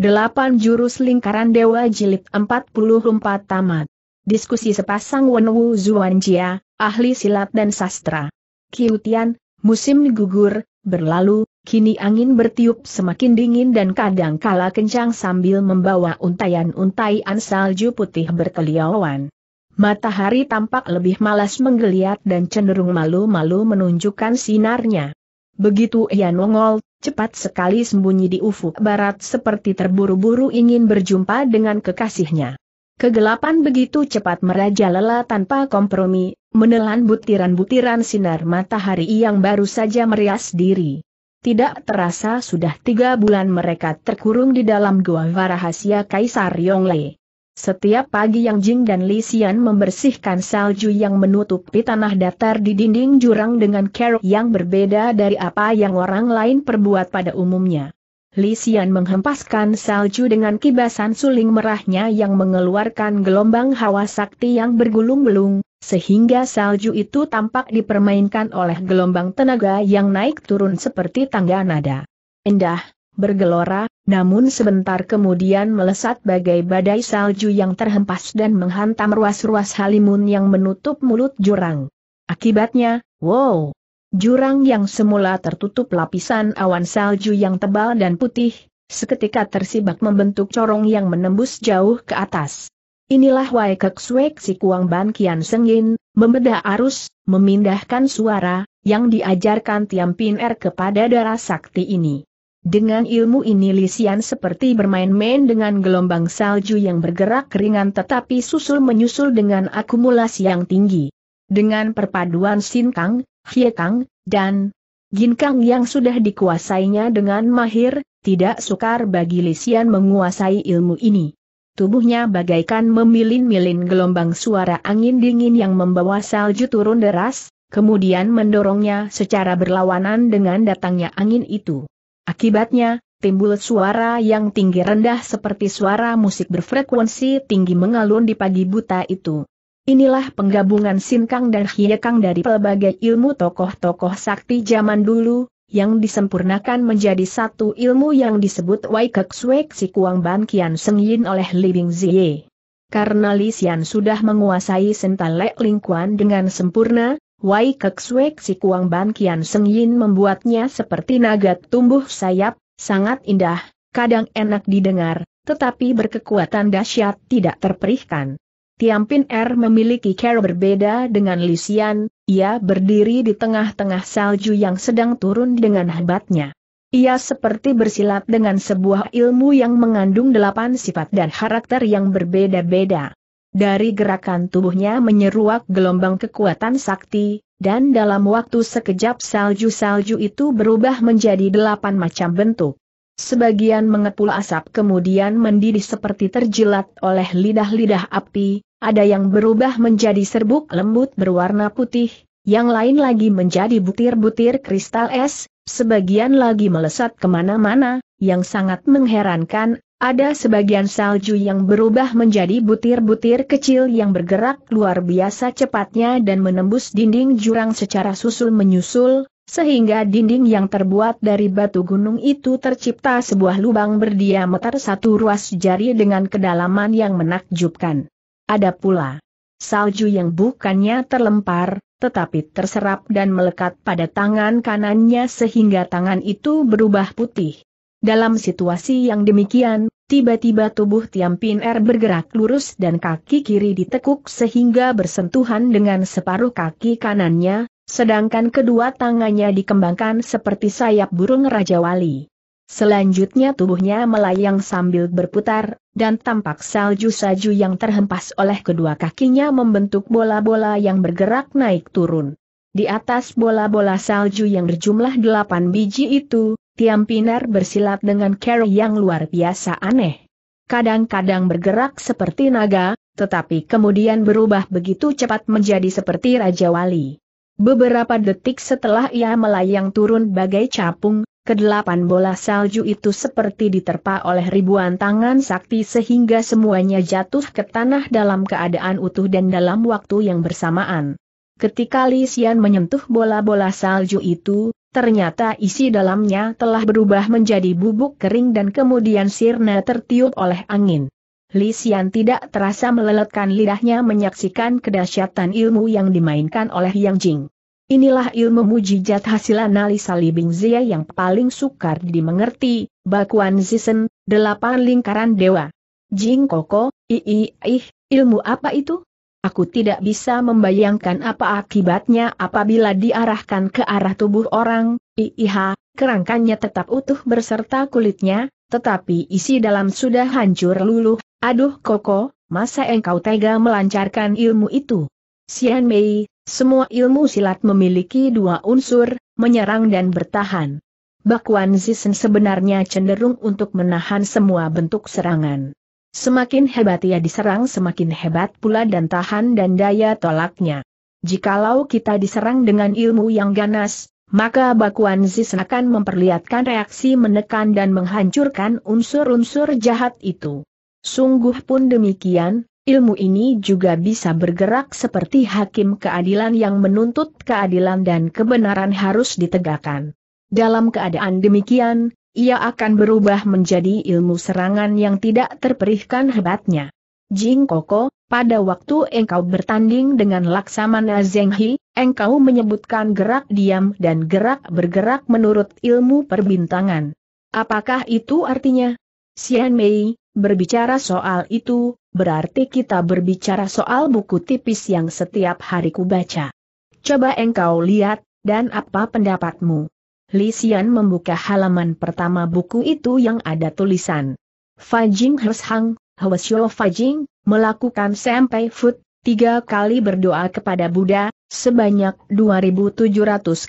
Delapan jurus lingkaran dewa jilid 44 tamat. Diskusi sepasang Wenwu Zuanjia, ahli silat dan sastra. Kiutian, musim gugur, berlalu, kini angin bertiup semakin dingin dan kadang kala kencang sambil membawa untayan untayan salju putih berkeliauan. Matahari tampak lebih malas menggeliat dan cenderung malu-malu menunjukkan sinarnya. Begitu ia nongol, cepat sekali sembunyi di ufuk barat seperti terburu-buru ingin berjumpa dengan kekasihnya. Kegelapan begitu cepat merajalela tanpa kompromi, menelan butiran-butiran sinar matahari yang baru saja merias diri. Tidak terasa sudah tiga bulan mereka terkurung di dalam gua rahasia Kaisar Yonglei. Setiap pagi yang Jing dan Xian membersihkan salju yang menutupi tanah datar di dinding jurang dengan cara yang berbeda dari apa yang orang lain perbuat pada umumnya. Xian menghempaskan salju dengan kibasan suling merahnya yang mengeluarkan gelombang hawa sakti yang bergulung gulung sehingga salju itu tampak dipermainkan oleh gelombang tenaga yang naik turun seperti tangga nada. Indah, bergelora, namun sebentar kemudian melesat bagai badai salju yang terhempas dan menghantam ruas-ruas halimun yang menutup mulut jurang. Akibatnya, wow! Jurang yang semula tertutup lapisan awan salju yang tebal dan putih, seketika tersibak membentuk corong yang menembus jauh ke atas. Inilah Waikek Swek si Kuang Ban Kian Sengin, membedah arus, memindahkan suara, yang diajarkan Tiam Pin Er kepada darah sakti ini. Dengan ilmu ini Lisian seperti bermain-main dengan gelombang salju yang bergerak ringan tetapi susul menyusul dengan akumulasi yang tinggi. Dengan perpaduan sinkang, kang, dan ginkang yang sudah dikuasainya dengan mahir, tidak sukar bagi Lisian menguasai ilmu ini. Tubuhnya bagaikan memilin-milin gelombang suara angin dingin yang membawa salju turun deras, kemudian mendorongnya secara berlawanan dengan datangnya angin itu. Akibatnya, timbul suara yang tinggi rendah seperti suara musik berfrekuensi tinggi mengalun di pagi buta itu. Inilah penggabungan Sinkang dan Hiekang dari pelbagai ilmu tokoh-tokoh sakti zaman dulu, yang disempurnakan menjadi satu ilmu yang disebut Wai Kek Si Kuang Ban Kian Seng Yin oleh Li Bing Ziye. Karena Li Xian sudah menguasai sental Ling Lingkuan dengan sempurna, Wai Kekswek si Kuang Ban Kian Seng Yin membuatnya seperti naga tumbuh sayap, sangat indah, kadang enak didengar, tetapi berkekuatan dahsyat tidak terperihkan. Tiam Pin Er memiliki cara berbeda dengan Xian, ia berdiri di tengah-tengah salju yang sedang turun dengan hebatnya. Ia seperti bersilat dengan sebuah ilmu yang mengandung delapan sifat dan karakter yang berbeda-beda. Dari gerakan tubuhnya menyeruak gelombang kekuatan sakti, dan dalam waktu sekejap salju-salju itu berubah menjadi delapan macam bentuk. Sebagian mengepul asap kemudian mendidih seperti terjilat oleh lidah-lidah api, ada yang berubah menjadi serbuk lembut berwarna putih, yang lain lagi menjadi butir-butir kristal es, sebagian lagi melesat kemana-mana, yang sangat mengherankan ada sebagian salju yang berubah menjadi butir-butir kecil yang bergerak luar biasa cepatnya dan menembus dinding jurang secara susul-menyusul, sehingga dinding yang terbuat dari batu gunung itu tercipta sebuah lubang berdiameter satu ruas jari dengan kedalaman yang menakjubkan. Ada pula salju yang bukannya terlempar, tetapi terserap dan melekat pada tangan kanannya sehingga tangan itu berubah putih. Dalam situasi yang demikian, tiba-tiba tubuh Tiam Pin Er bergerak lurus dan kaki kiri ditekuk sehingga bersentuhan dengan separuh kaki kanannya, sedangkan kedua tangannya dikembangkan seperti sayap burung Raja Wali. Selanjutnya tubuhnya melayang sambil berputar, dan tampak salju-salju yang terhempas oleh kedua kakinya membentuk bola-bola yang bergerak naik turun. Di atas bola-bola salju yang berjumlah delapan biji itu, Tiam Pinar bersilat dengan cara yang luar biasa aneh. Kadang-kadang bergerak seperti naga, tetapi kemudian berubah begitu cepat menjadi seperti Raja Wali. Beberapa detik setelah ia melayang turun bagai capung, kedelapan bola salju itu seperti diterpa oleh ribuan tangan sakti sehingga semuanya jatuh ke tanah dalam keadaan utuh dan dalam waktu yang bersamaan. Ketika Lisian menyentuh bola-bola salju itu, Ternyata isi dalamnya telah berubah menjadi bubuk kering dan kemudian sirna tertiup oleh angin. Xian tidak terasa meleletkan lidahnya menyaksikan kedahsyatan ilmu yang dimainkan oleh Yang Jing. Inilah ilmu mujizat hasil analisa Li Zia yang paling sukar dimengerti, Bakuan Zisen, delapan lingkaran dewa. Jing Koko, ih, ilmu apa itu? Aku tidak bisa membayangkan apa akibatnya apabila diarahkan ke arah tubuh orang, Iha, kerangkanya tetap utuh berserta kulitnya, tetapi isi dalam sudah hancur luluh, aduh koko, masa engkau tega melancarkan ilmu itu? Sian Mei, semua ilmu silat memiliki dua unsur, menyerang dan bertahan. Bakuan Zisen sebenarnya cenderung untuk menahan semua bentuk serangan. Semakin hebat ia diserang semakin hebat pula dan tahan dan daya tolaknya. Jikalau kita diserang dengan ilmu yang ganas, maka bakuan Zis akan memperlihatkan reaksi menekan dan menghancurkan unsur-unsur jahat itu. Sungguh pun demikian, ilmu ini juga bisa bergerak seperti hakim keadilan yang menuntut keadilan dan kebenaran harus ditegakkan. Dalam keadaan demikian, ia akan berubah menjadi ilmu serangan yang tidak terperihkan hebatnya. Jing Koko, pada waktu engkau bertanding dengan Laksamana Zenghi, engkau menyebutkan gerak diam dan gerak bergerak menurut ilmu perbintangan. Apakah itu artinya? Xian Mei, berbicara soal itu, berarti kita berbicara soal buku tipis yang setiap hari ku baca. Coba engkau lihat, dan apa pendapatmu? Li Xian membuka halaman pertama buku itu yang ada tulisan. Fajing Hershang, Hwasyo Fajing, melakukan sampai foot, tiga kali berdoa kepada Buddha, sebanyak 2.700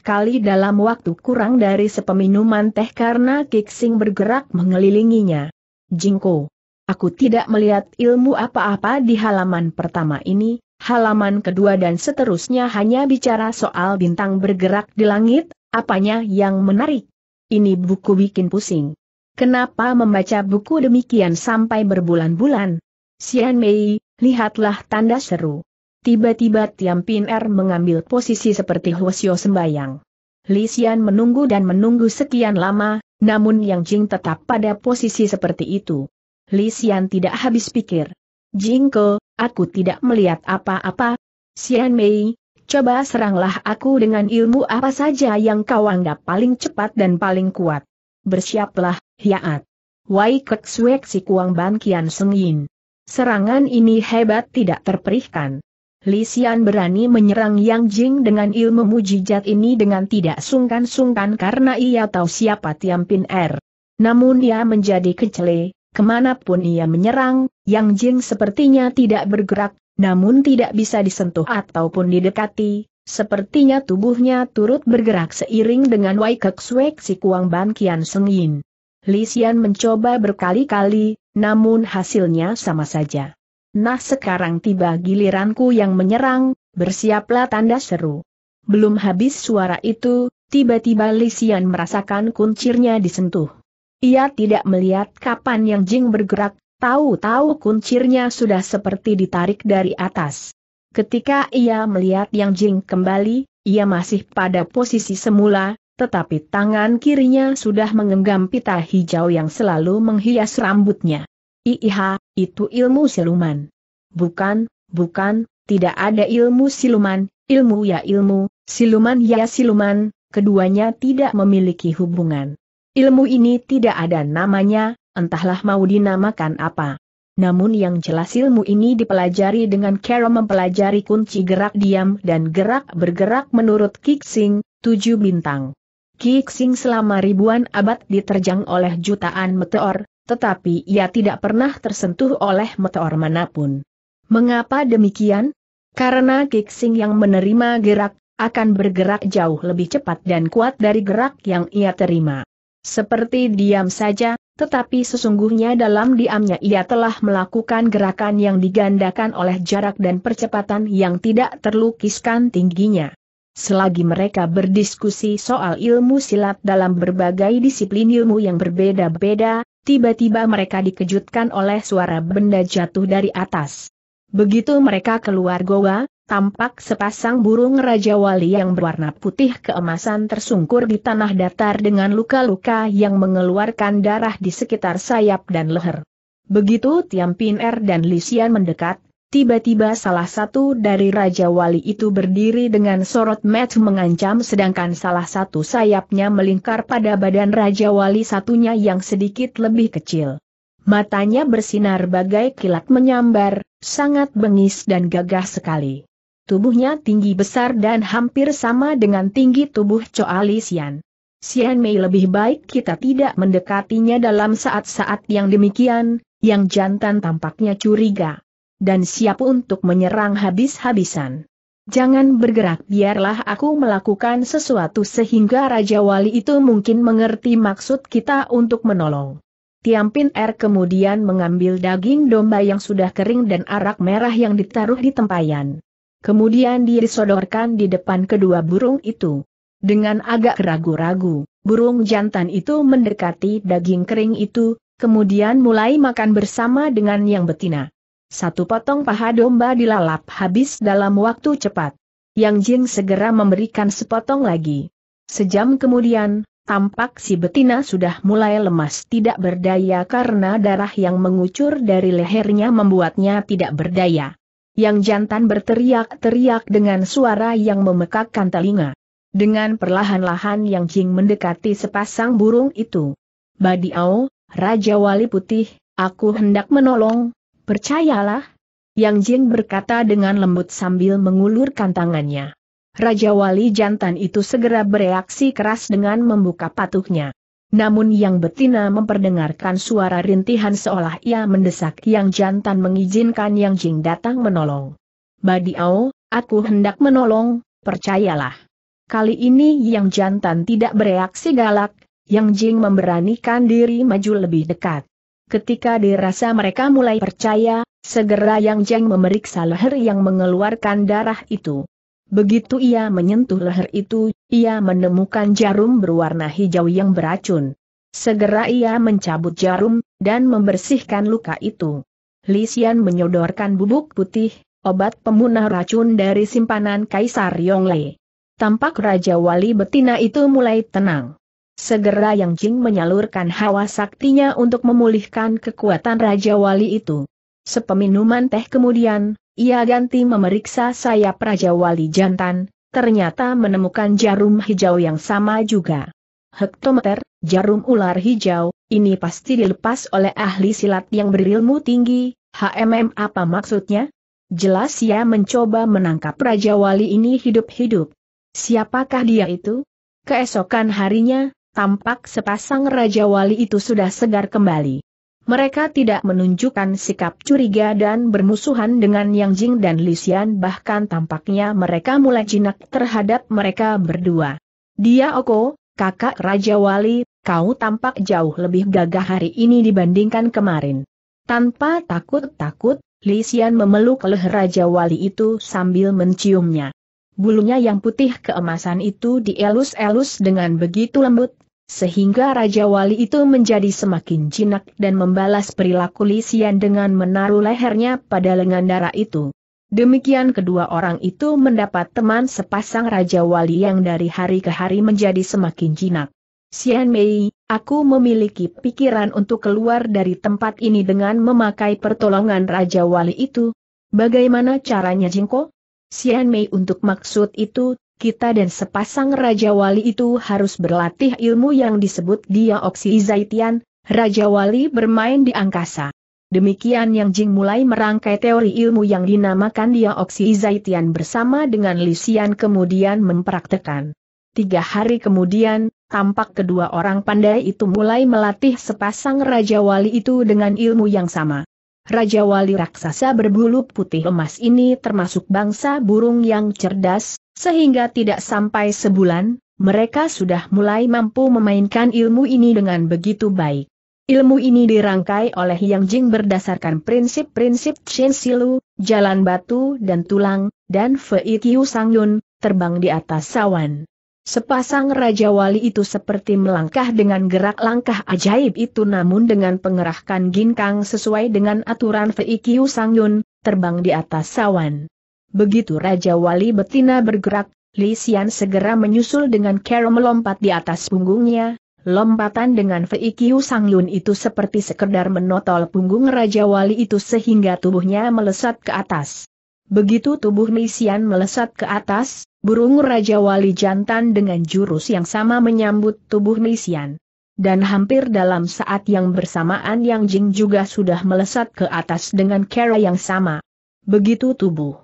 kali dalam waktu kurang dari sepeminuman teh karena Kixing bergerak mengelilinginya. Jingko. Aku tidak melihat ilmu apa-apa di halaman pertama ini, halaman kedua dan seterusnya hanya bicara soal bintang bergerak di langit, Apanya yang menarik? Ini buku bikin pusing. Kenapa membaca buku demikian sampai berbulan-bulan? Sian Mei, lihatlah tanda seru. Tiba-tiba Tiam Pin Er mengambil posisi seperti Hwasyo sembayang. Li Xian menunggu dan menunggu sekian lama, namun Yang Jing tetap pada posisi seperti itu. Li Xian tidak habis pikir. Jingko, aku tidak melihat apa-apa. Xian Mei, Coba seranglah aku dengan ilmu apa saja yang kau anggap paling cepat dan paling kuat. Bersiaplah, Hiat. Wai Kek Suek Si Kuang Ban Kian Seng Yin. Serangan ini hebat tidak terperihkan. Xian berani menyerang Yang Jing dengan ilmu mujijat ini dengan tidak sungkan-sungkan karena ia tahu siapa Tiam Pin Er. Namun ia menjadi kecele, kemanapun ia menyerang, Yang Jing sepertinya tidak bergerak, namun tidak bisa disentuh ataupun didekati, sepertinya tubuhnya turut bergerak seiring dengan Wai Kek si Kuang Ban Kian Seng Yin. Lisian mencoba berkali-kali, namun hasilnya sama saja. Nah sekarang tiba giliranku yang menyerang, bersiaplah tanda seru. Belum habis suara itu, tiba-tiba Lisian merasakan kuncirnya disentuh. Ia tidak melihat kapan yang Jing bergerak, Tahu-tahu kuncirnya sudah seperti ditarik dari atas. Ketika ia melihat Yang Jing kembali, ia masih pada posisi semula, tetapi tangan kirinya sudah mengenggam pita hijau yang selalu menghias rambutnya. Iha, itu ilmu siluman. Bukan, bukan, tidak ada ilmu siluman, ilmu ya ilmu, siluman ya siluman, keduanya tidak memiliki hubungan. Ilmu ini tidak ada namanya, entahlah mau dinamakan apa. Namun yang jelas ilmu ini dipelajari dengan cara mempelajari kunci gerak diam dan gerak bergerak menurut Kixing, tujuh bintang. Kixing selama ribuan abad diterjang oleh jutaan meteor, tetapi ia tidak pernah tersentuh oleh meteor manapun. Mengapa demikian? Karena Kixing yang menerima gerak, akan bergerak jauh lebih cepat dan kuat dari gerak yang ia terima. Seperti diam saja, tetapi sesungguhnya dalam diamnya ia telah melakukan gerakan yang digandakan oleh jarak dan percepatan yang tidak terlukiskan tingginya. Selagi mereka berdiskusi soal ilmu silat dalam berbagai disiplin ilmu yang berbeda-beda, tiba-tiba mereka dikejutkan oleh suara benda jatuh dari atas. Begitu mereka keluar goa, tampak sepasang burung Raja Wali yang berwarna putih keemasan tersungkur di tanah datar dengan luka-luka yang mengeluarkan darah di sekitar sayap dan leher. Begitu Tiam Piner dan Lisian mendekat, tiba-tiba salah satu dari Raja Wali itu berdiri dengan sorot match mengancam sedangkan salah satu sayapnya melingkar pada badan Raja Wali satunya yang sedikit lebih kecil. Matanya bersinar bagai kilat menyambar, sangat bengis dan gagah sekali. Tubuhnya tinggi besar dan hampir sama dengan tinggi tubuh Choa Sian Mei lebih baik kita tidak mendekatinya dalam saat-saat yang demikian, yang jantan tampaknya curiga. Dan siap untuk menyerang habis-habisan. Jangan bergerak biarlah aku melakukan sesuatu sehingga Raja Wali itu mungkin mengerti maksud kita untuk menolong. Tiampin R er kemudian mengambil daging domba yang sudah kering dan arak merah yang ditaruh di tempayan. Kemudian disodorkan di depan kedua burung itu. Dengan agak ragu-ragu, burung jantan itu mendekati daging kering itu, kemudian mulai makan bersama dengan yang betina. Satu potong paha domba dilalap habis dalam waktu cepat. Yang Jing segera memberikan sepotong lagi. Sejam kemudian, tampak si betina sudah mulai lemas tidak berdaya karena darah yang mengucur dari lehernya membuatnya tidak berdaya. Yang jantan berteriak-teriak dengan suara yang memekakkan telinga. Dengan perlahan-lahan Yang Jing mendekati sepasang burung itu. Badiao, Raja Wali Putih, aku hendak menolong, percayalah. Yang Jing berkata dengan lembut sambil mengulurkan tangannya. Raja Wali jantan itu segera bereaksi keras dengan membuka patuhnya. Namun yang betina memperdengarkan suara rintihan seolah ia mendesak yang jantan mengizinkan yang jing datang menolong. Badiau, aku hendak menolong, percayalah. Kali ini yang jantan tidak bereaksi galak, yang jing memberanikan diri maju lebih dekat. Ketika dirasa mereka mulai percaya, segera yang jing memeriksa leher yang mengeluarkan darah itu. Begitu ia menyentuh leher itu, ia menemukan jarum berwarna hijau yang beracun. Segera ia mencabut jarum, dan membersihkan luka itu. Lisian menyodorkan bubuk putih, obat pemunah racun dari simpanan Kaisar Yongle. Tampak Raja Wali betina itu mulai tenang. Segera Yang Jing menyalurkan hawa saktinya untuk memulihkan kekuatan Raja Wali itu. Sepeminuman teh kemudian, ia ganti memeriksa sayap Raja Wali Jantan, ternyata menemukan jarum hijau yang sama juga. Hektometer, jarum ular hijau, ini pasti dilepas oleh ahli silat yang berilmu tinggi, HMM apa maksudnya? Jelas ia mencoba menangkap Raja Wali ini hidup-hidup. Siapakah dia itu? Keesokan harinya, tampak sepasang Raja Wali itu sudah segar kembali. Mereka tidak menunjukkan sikap curiga dan bermusuhan dengan Yang Jing dan Xian bahkan tampaknya mereka mulai jinak terhadap mereka berdua. Dia Oko, kakak Raja Wali, kau tampak jauh lebih gagah hari ini dibandingkan kemarin. Tanpa takut-takut, Xian memeluk leher Raja Wali itu sambil menciumnya. Bulunya yang putih keemasan itu dielus-elus dengan begitu lembut, sehingga Raja Wali itu menjadi semakin jinak dan membalas perilaku Lisian dengan menaruh lehernya pada lengan darah itu. Demikian kedua orang itu mendapat teman sepasang Raja Wali yang dari hari ke hari menjadi semakin jinak. Sian Mei, aku memiliki pikiran untuk keluar dari tempat ini dengan memakai pertolongan Raja Wali itu. Bagaimana caranya Jingko? Sian Mei untuk maksud itu kita dan sepasang Raja Wali itu harus berlatih ilmu yang disebut dia Oksi Zaitian, Raja Wali bermain di angkasa. Demikian Yang Jing mulai merangkai teori ilmu yang dinamakan dia Oksi Zaitian bersama dengan Lisian kemudian mempraktekan. Tiga hari kemudian, tampak kedua orang pandai itu mulai melatih sepasang Raja Wali itu dengan ilmu yang sama. Raja Wali Raksasa berbulu putih emas ini termasuk bangsa burung yang cerdas, sehingga tidak sampai sebulan, mereka sudah mulai mampu memainkan ilmu ini dengan begitu baik. Ilmu ini dirangkai oleh Yang Jing berdasarkan prinsip-prinsip Chen Silu, jalan batu dan tulang, dan Fei Qiu Sang Yun, terbang di atas sawan. Sepasang Raja Wali itu seperti melangkah dengan gerak langkah ajaib itu namun dengan pengerahkan ginkang sesuai dengan aturan Fei Qiu Sang Yun, terbang di atas sawan. Begitu Raja Wali Betina bergerak, Li Xian segera menyusul dengan cara melompat di atas punggungnya. Lompatan dengan Fei Qiu Sang Yun itu seperti sekedar menotol punggung Raja Wali itu sehingga tubuhnya melesat ke atas. Begitu tubuh Li Xian melesat ke atas, burung Raja Wali jantan dengan jurus yang sama menyambut tubuh Li Xian. Dan hampir dalam saat yang bersamaan Yang Jing juga sudah melesat ke atas dengan cara yang sama. Begitu tubuh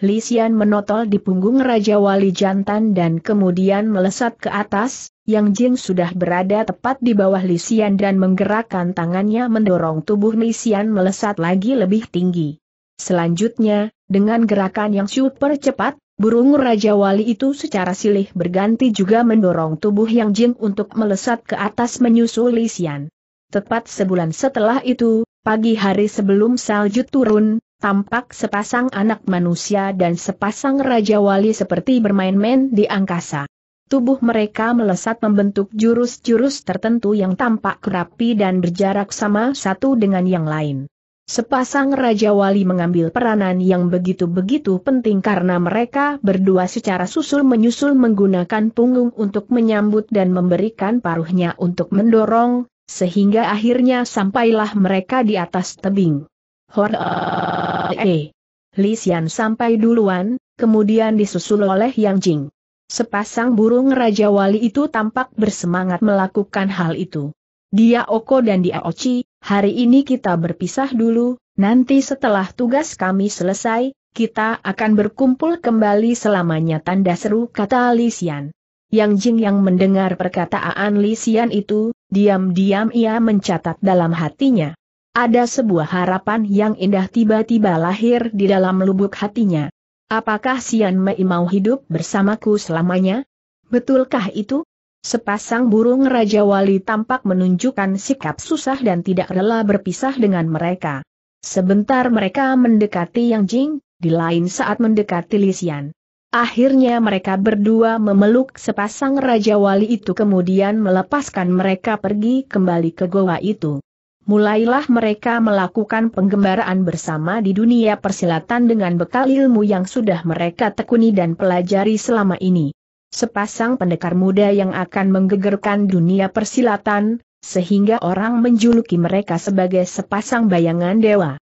Lisian menotol di punggung Raja Wali Jantan dan kemudian melesat ke atas, Yang Jing sudah berada tepat di bawah Lisian dan menggerakkan tangannya mendorong tubuh Lisian melesat lagi lebih tinggi. Selanjutnya, dengan gerakan yang super cepat, burung Raja Wali itu secara silih berganti juga mendorong tubuh Yang Jing untuk melesat ke atas menyusul Lisian. Tepat sebulan setelah itu, pagi hari sebelum salju turun, tampak sepasang anak manusia dan sepasang raja wali seperti bermain-main di angkasa. Tubuh mereka melesat membentuk jurus-jurus tertentu yang tampak kerapi dan berjarak sama satu dengan yang lain. Sepasang Raja Wali mengambil peranan yang begitu-begitu penting karena mereka berdua secara susul-menyusul menggunakan punggung untuk menyambut dan memberikan paruhnya untuk mendorong, sehingga akhirnya sampailah mereka di atas tebing. Hore, eh, eh, Li Xian sampai duluan, kemudian disusul oleh Yang Jing. Sepasang burung Raja Wali itu tampak bersemangat melakukan hal itu. Dia Oko dan dia Oci, hari ini kita berpisah dulu, nanti setelah tugas kami selesai, kita akan berkumpul kembali selamanya tanda seru kata Li Xian. Yang Jing yang mendengar perkataan Li Xian itu, diam-diam ia mencatat dalam hatinya. Ada sebuah harapan yang indah tiba-tiba lahir di dalam lubuk hatinya. Apakah Sian Mei mau hidup bersamaku selamanya? Betulkah itu? Sepasang burung Raja Wali tampak menunjukkan sikap susah dan tidak rela berpisah dengan mereka. Sebentar mereka mendekati Yang Jing, di lain saat mendekati Lisian. Akhirnya mereka berdua memeluk sepasang Raja Wali itu kemudian melepaskan mereka pergi kembali ke goa itu mulailah mereka melakukan penggembaraan bersama di dunia persilatan dengan bekal ilmu yang sudah mereka tekuni dan pelajari selama ini. Sepasang pendekar muda yang akan menggegerkan dunia persilatan, sehingga orang menjuluki mereka sebagai sepasang bayangan dewa.